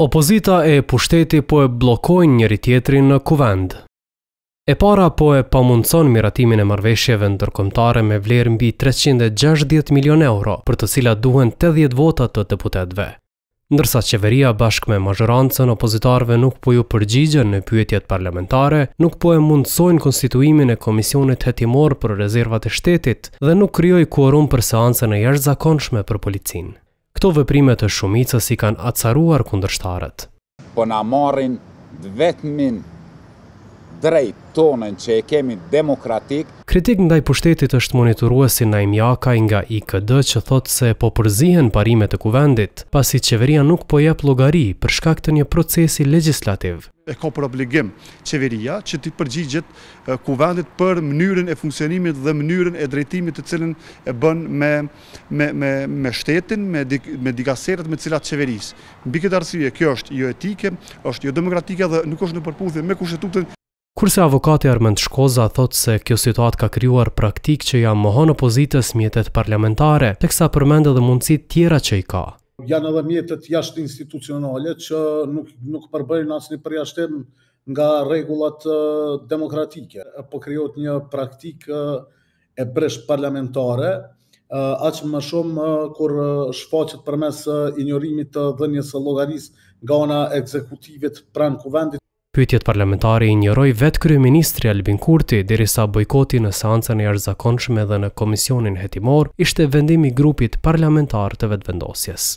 Opozita e pushteti po e blokojnë njëri tjetri në kuvend. E para po e pamundson miratimin e marveshjeve tërkomtare me vlerë mbi 360 milion euro, për të sila duhen 80 votat të deputetve. Ndërsa qeveria bashk me mazhorancën opozitarve nuk po ju përgjigjen në pyetjet parlamentare, nuk po e mundsojnë konstituimin e Komisionit Hetimor për rezervat e shtetit dhe nuk kryoj kuorum për seancën e jashtë zakonshme për policinë. Këto veprime të shumicës i kanë acaruar kundërshtarët. Po na marrin vetëmin drejt tonën që e kemi demokratik. Kritik ndaj pushtetit është monitoruesi na Jakaj nga IKD që thot se po përzihen parimet e kuvendit, pasi qeveria nuk po jep logari për shkak të një procesi legislativ. E ka për obligim qeveria që ti përgjigjet kuvendit për mënyrën e funksionimit dhe mënyrën e drejtimit të cilën e bën me, me, me, shtetin, me, me digaseret, me cilat qeveris. Në bikët arsye, kjo është jo etike, është jo demokratike dhe nuk është në përpudhje me kushtetutën Kurse avokati Armand Shkoza thot se kjo situat ka kryuar praktik që ja mohon opozitës mjetet parlamentare, të kësa përmend edhe mundësit tjera që i ka. Janë edhe mjetet jashtë institucionale që nuk, nuk përbëjnë asë një përjashtim nga regullat demokratike, po kryot një praktik e bresh parlamentare, aqë më shumë kur shfaqet përmes njërimit dhe njësë logaris nga ona ekzekutivit pranë kuvendit. Pyetjet parlamentare i njëroj vetë kërë ministri Albin Kurti, derisa bojkoti në seancën e arzakonshme dhe në komisionin hetimor, ishte vendimi grupit parlamentar të vetëvendosjes.